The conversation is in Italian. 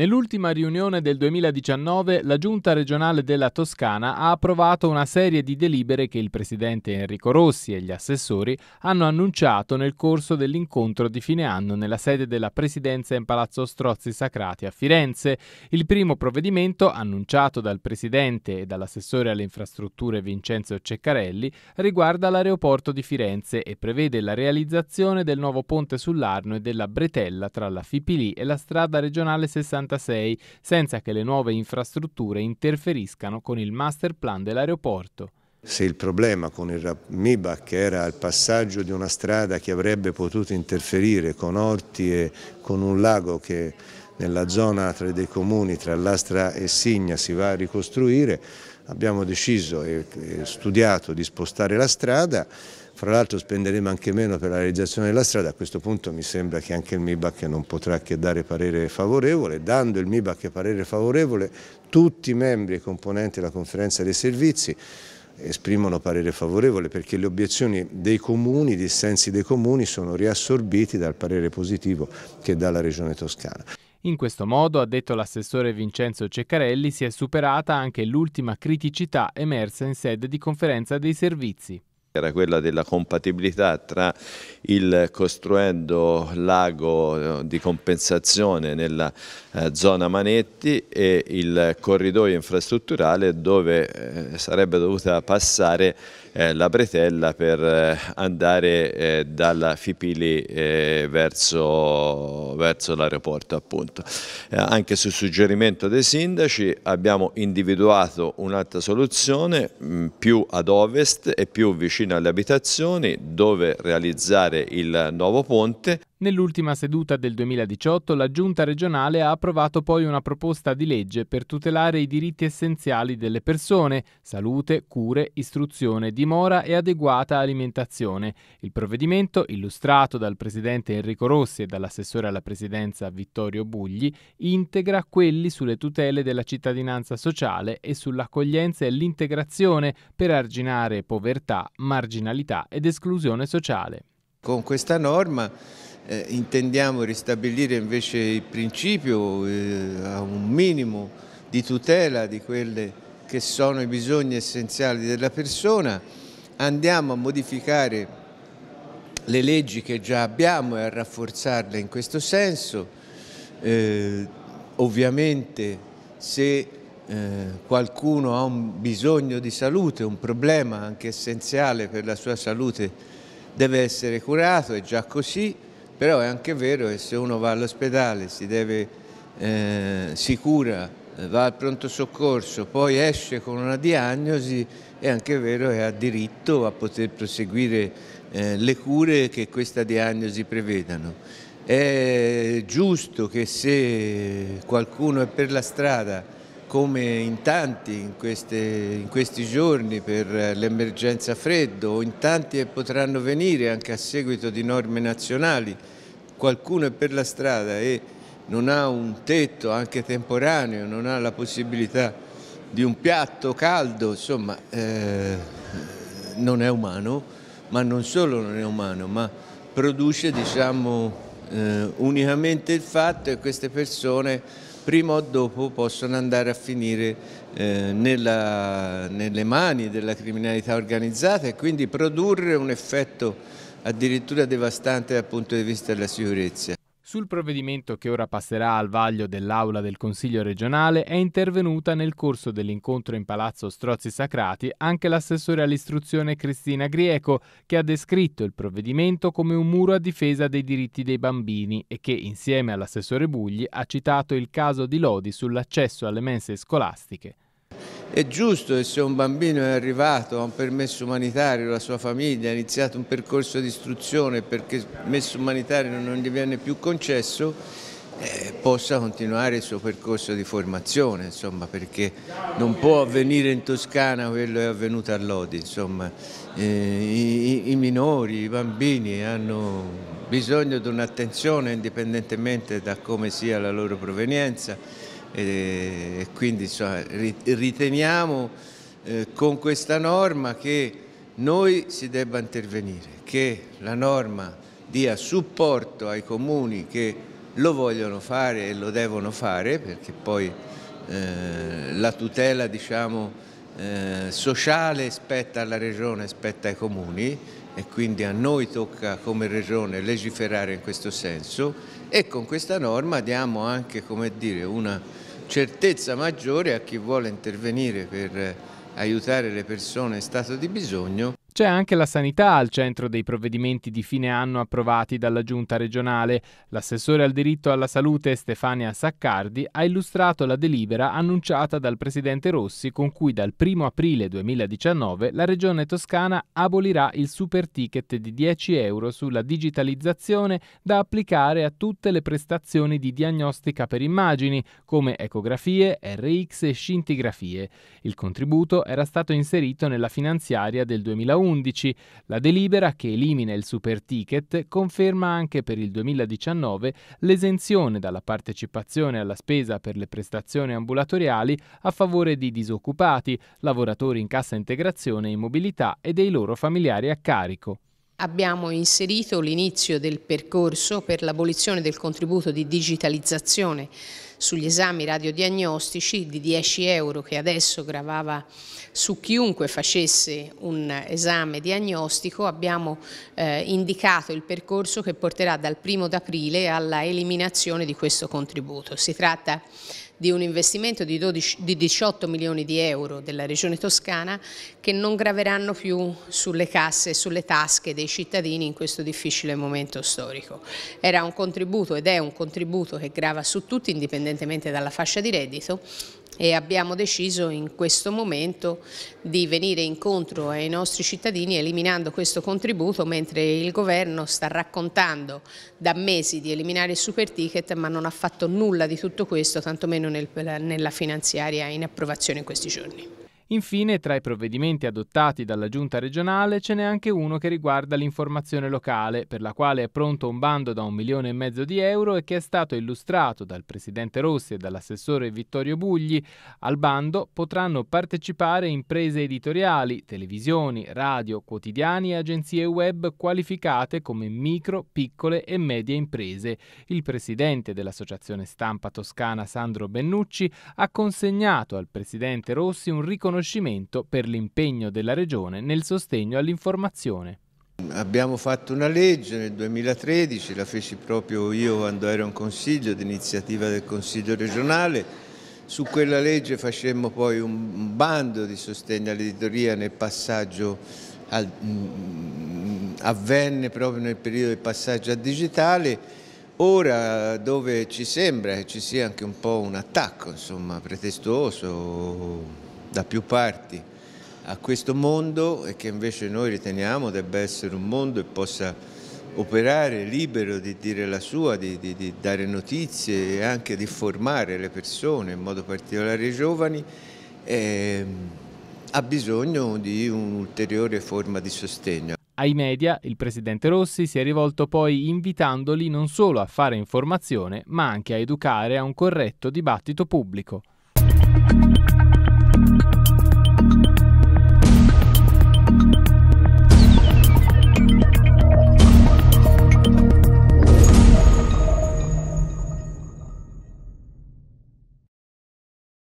Nell'ultima riunione del 2019 la Giunta regionale della Toscana ha approvato una serie di delibere che il presidente Enrico Rossi e gli assessori hanno annunciato nel corso dell'incontro di fine anno nella sede della presidenza in Palazzo Strozzi Sacrati a Firenze. Il primo provvedimento, annunciato dal presidente e dall'assessore alle infrastrutture Vincenzo Ceccarelli, riguarda l'aeroporto di Firenze e prevede la realizzazione del nuovo ponte sull'Arno e della Bretella tra la Fipili e la strada regionale 60 1986 senza che le nuove infrastrutture interferiscano con il master plan dell'aeroporto. Se il problema con il MIBAC era il passaggio di una strada che avrebbe potuto interferire con orti e con un lago che nella zona tra dei comuni tra Lastra e Signa si va a ricostruire, abbiamo deciso e studiato di spostare la strada fra l'altro spenderemo anche meno per la realizzazione della strada, a questo punto mi sembra che anche il MIBAC non potrà che dare parere favorevole, dando il MIBAC parere favorevole tutti i membri e componenti della conferenza dei servizi esprimono parere favorevole perché le obiezioni dei comuni, i dissensi dei comuni sono riassorbiti dal parere positivo che dà la Regione Toscana. In questo modo, ha detto l'assessore Vincenzo Ceccarelli, si è superata anche l'ultima criticità emersa in sede di conferenza dei servizi era quella della compatibilità tra il costruendo lago eh, di compensazione nella eh, zona Manetti e il corridoio infrastrutturale dove eh, sarebbe dovuta passare eh, la bretella per eh, andare eh, dalla Fipili eh, verso, verso l'aeroporto appunto. Eh, anche su suggerimento dei sindaci abbiamo individuato un'altra soluzione mh, mm, più ad ovest e più vicino alle abitazioni dove realizzare il nuovo ponte Nell'ultima seduta del 2018 la Giunta regionale ha approvato poi una proposta di legge per tutelare i diritti essenziali delle persone, salute, cure, istruzione, dimora e adeguata alimentazione. Il provvedimento, illustrato dal Presidente Enrico Rossi e dall'assessore alla Presidenza Vittorio Bugli, integra quelli sulle tutele della cittadinanza sociale e sull'accoglienza e l'integrazione per arginare povertà, marginalità ed esclusione sociale. Con questa norma eh, intendiamo ristabilire invece il principio eh, a un minimo di tutela di quelli che sono i bisogni essenziali della persona, andiamo a modificare le leggi che già abbiamo e a rafforzarle in questo senso. Eh, ovviamente se eh, qualcuno ha un bisogno di salute, un problema anche essenziale per la sua salute, deve essere curato, è già così, però è anche vero che se uno va all'ospedale, si, deve, eh, si cura, eh, va al pronto soccorso, poi esce con una diagnosi, è anche vero che ha diritto a poter proseguire eh, le cure che questa diagnosi prevedano. È giusto che se qualcuno è per la strada come in tanti in, queste, in questi giorni per l'emergenza freddo o in tanti che potranno venire anche a seguito di norme nazionali, qualcuno è per la strada e non ha un tetto anche temporaneo, non ha la possibilità di un piatto caldo, insomma eh, non è umano, ma non solo non è umano, ma produce diciamo, eh, unicamente il fatto che queste persone prima o dopo possono andare a finire eh, nella, nelle mani della criminalità organizzata e quindi produrre un effetto addirittura devastante dal punto di vista della sicurezza. Sul provvedimento che ora passerà al vaglio dell'Aula del Consiglio regionale è intervenuta nel corso dell'incontro in Palazzo Strozzi Sacrati anche l'assessore all'istruzione Cristina Grieco, che ha descritto il provvedimento come un muro a difesa dei diritti dei bambini e che, insieme all'assessore Bugli, ha citato il caso di lodi sull'accesso alle mense scolastiche. È giusto che se un bambino è arrivato a un permesso umanitario, la sua famiglia ha iniziato un percorso di istruzione perché il permesso umanitario non gli viene più concesso, eh, possa continuare il suo percorso di formazione, insomma, perché non può avvenire in Toscana quello che è avvenuto a Lodi. Insomma. Eh, i, I minori, i bambini hanno bisogno di un'attenzione indipendentemente da come sia la loro provenienza e quindi cioè, riteniamo eh, con questa norma che noi si debba intervenire, che la norma dia supporto ai comuni che lo vogliono fare e lo devono fare perché poi eh, la tutela diciamo, eh, sociale spetta alla regione, spetta ai comuni e quindi a noi tocca come regione legiferare in questo senso e con questa norma diamo anche dire, una certezza maggiore a chi vuole intervenire per eh, aiutare le persone in stato di bisogno. C'è anche la sanità al centro dei provvedimenti di fine anno approvati dalla giunta regionale. L'assessore al diritto alla salute Stefania Saccardi ha illustrato la delibera annunciata dal presidente Rossi con cui dal 1 aprile 2019 la regione toscana abolirà il super ticket di 10 euro sulla digitalizzazione da applicare a tutte le prestazioni di diagnostica per immagini come ecografie, RX e scintigrafie. Il contributo era stato inserito nella finanziaria del 2011 2011. La delibera, che elimina il super ticket, conferma anche per il 2019 l'esenzione dalla partecipazione alla spesa per le prestazioni ambulatoriali a favore di disoccupati, lavoratori in cassa integrazione e in mobilità e dei loro familiari a carico abbiamo inserito l'inizio del percorso per l'abolizione del contributo di digitalizzazione sugli esami radiodiagnostici di 10 euro che adesso gravava su chiunque facesse un esame diagnostico abbiamo eh, indicato il percorso che porterà dal 1 d'aprile alla eliminazione di questo contributo. Si tratta di un investimento di, 12, di 18 milioni di euro della Regione Toscana che non graveranno più sulle casse e sulle tasche dei cittadini in questo difficile momento storico. Era un contributo ed è un contributo che grava su tutti indipendentemente dalla fascia di reddito e abbiamo deciso in questo momento di venire incontro ai nostri cittadini eliminando questo contributo mentre il governo sta raccontando da mesi di eliminare il super ticket ma non ha fatto nulla di tutto questo tantomeno nel, nella finanziaria in approvazione in questi giorni. Infine, tra i provvedimenti adottati dalla Giunta regionale ce n'è anche uno che riguarda l'informazione locale, per la quale è pronto un bando da un milione e mezzo di euro e che è stato illustrato dal Presidente Rossi e dall'assessore Vittorio Bugli. Al bando potranno partecipare imprese editoriali, televisioni, radio, quotidiani e agenzie web qualificate come micro, piccole e medie imprese. Il Presidente dell'Associazione Stampa Toscana Sandro Bennucci ha consegnato al Presidente Rossi un riconoscimento riconoscimento per l'impegno della Regione nel sostegno all'informazione. Abbiamo fatto una legge nel 2013, la feci proprio io quando ero in Consiglio, d'iniziativa del Consiglio regionale. Su quella legge facemmo poi un bando di sostegno all'editoria nel passaggio al, mm, avvenne proprio nel periodo del passaggio a digitale. Ora dove ci sembra che ci sia anche un po' un attacco, insomma, pretestuoso, da più parti a questo mondo e che invece noi riteniamo debba essere un mondo che possa operare libero di dire la sua, di, di, di dare notizie e anche di formare le persone, in modo particolare i giovani, eh, ha bisogno di un'ulteriore forma di sostegno. Ai media il presidente Rossi si è rivolto poi invitandoli non solo a fare informazione, ma anche a educare a un corretto dibattito pubblico.